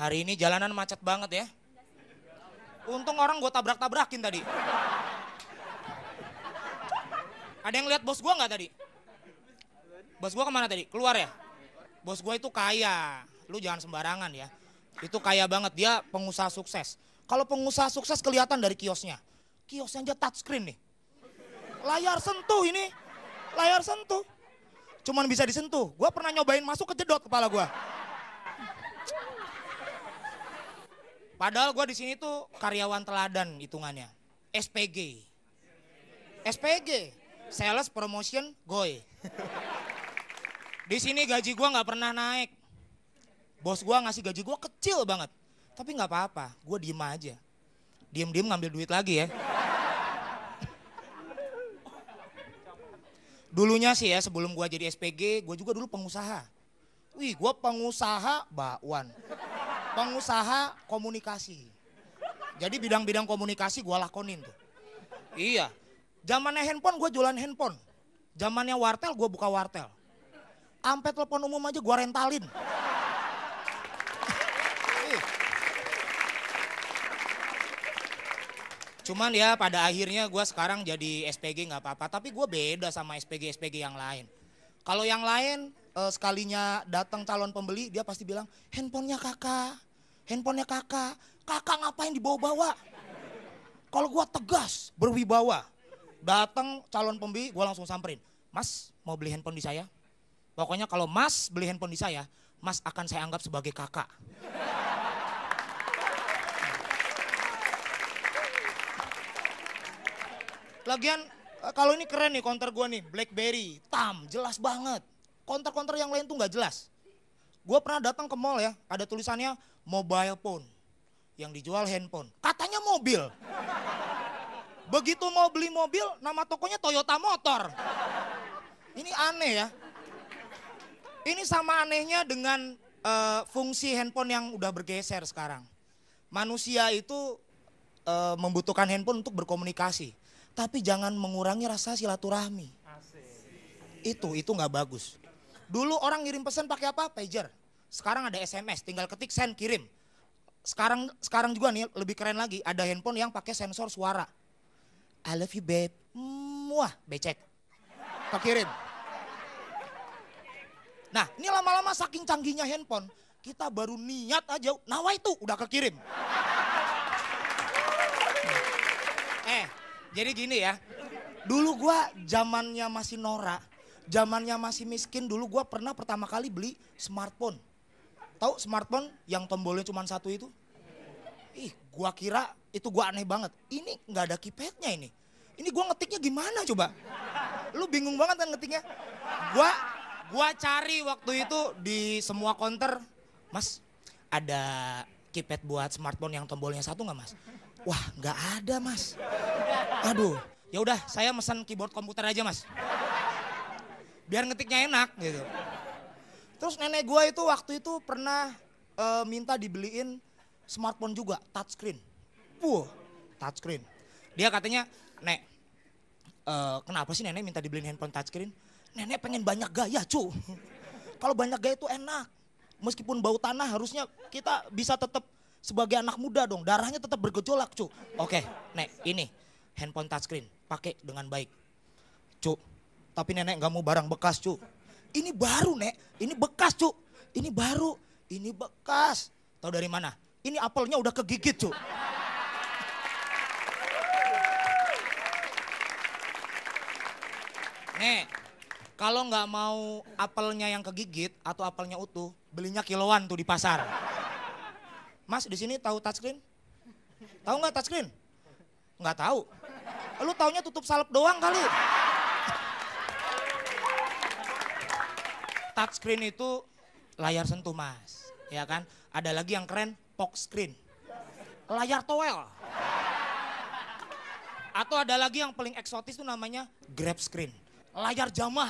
Hari ini jalanan macet banget ya. Untung orang gue tabrak-tabrakin tadi. Ada yang lihat bos gue nggak tadi? Bos gue kemana tadi? Keluar ya? Bos gue itu kaya. Lu jangan sembarangan ya. Itu kaya banget. Dia pengusaha sukses. Kalau pengusaha sukses kelihatan dari kiosnya. Kiosnya aja touchscreen nih. Layar sentuh ini. Layar sentuh. Cuman bisa disentuh. Gue pernah nyobain masuk ke kejedot kepala gue. Padahal gue di sini tuh karyawan teladan hitungannya. SPG. SPG. Sales Promotion Goy. di sini gaji gue nggak pernah naik. Bos gue ngasih gaji gue kecil banget. Tapi nggak apa-apa, gue diem aja. Diem-diem ngambil duit lagi ya. Dulunya sih ya sebelum gue jadi SPG, gue juga dulu pengusaha. Wih, gue pengusaha bakwan pengusaha komunikasi. Jadi bidang-bidang komunikasi gue lakonin tuh. Iya. Zamannya handphone gue jualan handphone. Zamannya wartel gue buka wartel. Ampe telepon umum aja gue rentalin. Cuman ya pada akhirnya gue sekarang jadi SPG nggak apa-apa. Tapi gue beda sama SPG-SPG yang lain. Kalau yang lain eh, sekalinya datang calon pembeli dia pasti bilang handphonenya kakak, handphonenya kakak, kakak ngapain dibawa-bawa? Kalau gua tegas, berwibawa. Datang calon pembeli, gua langsung samperin. Mas, mau beli handphone di saya? Pokoknya kalau Mas beli handphone di saya, Mas akan saya anggap sebagai kakak. Lagian eh, kalau ini keren nih konter gua nih, BlackBerry, tam, jelas banget. Konter-konter yang lain tuh nggak jelas. Gue pernah datang ke mall ya, ada tulisannya mobile phone. Yang dijual handphone. Katanya mobil. Begitu mau beli mobil, nama tokonya Toyota Motor. Ini aneh ya. Ini sama anehnya dengan uh, fungsi handphone yang udah bergeser sekarang. Manusia itu uh, membutuhkan handphone untuk berkomunikasi, tapi jangan mengurangi rasa silaturahmi. Asik. Itu itu nggak bagus. Dulu orang ngirim pesan pakai apa? Pager. Sekarang ada SMS, tinggal ketik send kirim. Sekarang sekarang juga nih lebih keren lagi, ada handphone yang pakai sensor suara. I love you babe. Muah, becek. Kekirim. Nah, ini lama-lama saking canggihnya handphone, kita baru niat aja, nawa itu udah kekirim. eh, jadi gini ya. Dulu gua zamannya masih Nora, zamannya masih miskin dulu gue pernah pertama kali beli smartphone. Tahu smartphone yang tombolnya cuma satu itu? Ih, gue kira itu gue aneh banget. Ini nggak ada keypadnya ini. Ini gue ngetiknya gimana coba? Lu bingung banget kan ngetiknya? Gue gua cari waktu itu di semua konter, Mas, ada keypad buat smartphone yang tombolnya satu nggak mas? Wah nggak ada mas. Aduh, ya udah saya mesen keyboard komputer aja mas biar ngetiknya enak gitu. Terus nenek gue itu waktu itu pernah e, minta dibeliin smartphone juga, touchscreen. Wuh, touchscreen. Dia katanya, Nek, e, kenapa sih nenek minta dibeliin handphone touchscreen? Nenek pengen banyak gaya cu. Kalau banyak gaya itu enak. Meskipun bau tanah harusnya kita bisa tetap sebagai anak muda dong. Darahnya tetap bergejolak cu. Oke, Nek, ini handphone touchscreen. Pakai dengan baik. Cu, tapi nenek nggak mau barang bekas cu. Ini baru nek, ini bekas cu. Ini baru, ini bekas. Tahu dari mana? Ini apelnya udah kegigit cu. Nek, kalau nggak mau apelnya yang kegigit atau apelnya utuh, belinya kiloan tuh di pasar. Mas di sini tahu touchscreen? Tahu nggak touchscreen? Nggak tahu. Lu taunya tutup salep doang kali. touchscreen itu layar sentuh mas, ya kan? Ada lagi yang keren, box screen. Layar towel. Atau ada lagi yang paling eksotis itu namanya grab screen. Layar jamah.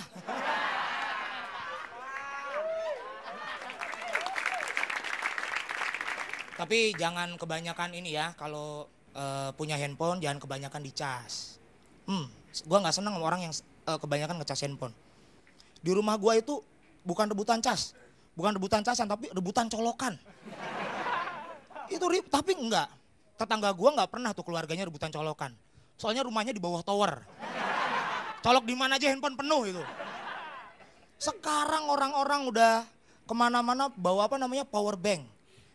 Tapi jangan kebanyakan ini ya, kalau uh, punya handphone jangan kebanyakan dicas. Hmm, gua nggak seneng sama orang yang uh, kebanyakan ngecas handphone. Di rumah gua itu Bukan rebutan cas. Bukan rebutan casan, tapi rebutan colokan. Itu rib, tapi enggak. Tetangga gua enggak pernah tuh keluarganya rebutan colokan. Soalnya rumahnya di bawah tower. Colok di mana aja handphone penuh itu. Sekarang orang-orang udah kemana-mana bawa apa namanya power bank.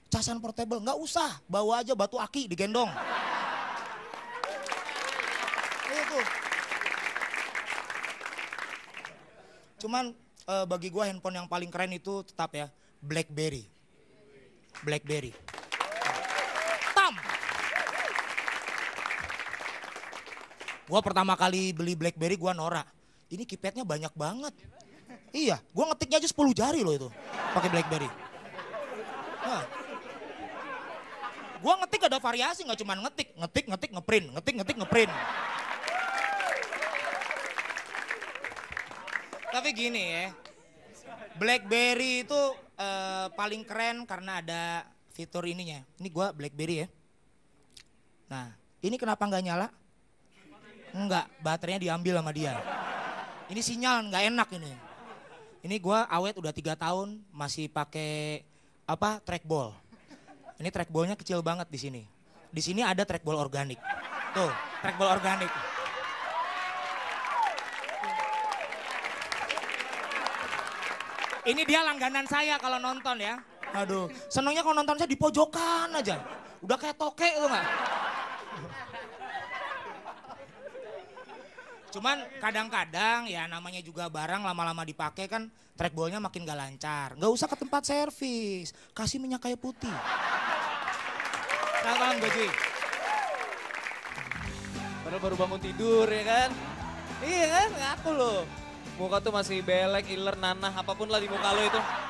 Casan portable, enggak usah. Bawa aja batu aki digendong. itu. Cuman uh, bagi gue handphone yang paling keren itu tetap ya BlackBerry. BlackBerry. Tam. Gue pertama kali beli BlackBerry gue Nora. Ini keypadnya banyak banget. Iya, gue ngetiknya aja 10 jari loh itu. Pakai BlackBerry. Nah. Gue ngetik ada variasi, nggak cuma ngetik, ngetik, ngetik, ngeprint, ngetik, ngetik, ngeprint. Tapi gini ya. BlackBerry itu uh, paling keren karena ada fitur ininya. Ini gue BlackBerry ya. Nah, ini kenapa nggak nyala? Enggak, baterainya diambil sama dia. Ini sinyal nggak enak ini. Ini gue awet udah tiga tahun masih pakai apa trackball. Ini trackballnya kecil banget di sini. Di sini ada trackball organik. Tuh, trackball organik. Ini dia langganan saya kalau nonton ya. Aduh, senangnya kalau nonton saya di pojokan aja. Udah kayak toke tuh nggak? Cuman kadang-kadang ya namanya juga barang lama-lama dipakai kan trackballnya makin gak lancar. Gak usah ke tempat servis, kasih minyak kayu putih. Salah gue cuy. Baru baru bangun tidur ya kan? Iya kan, ngaku loh. Muka tuh masih belek, iler, nanah, apapun lah di muka lo itu.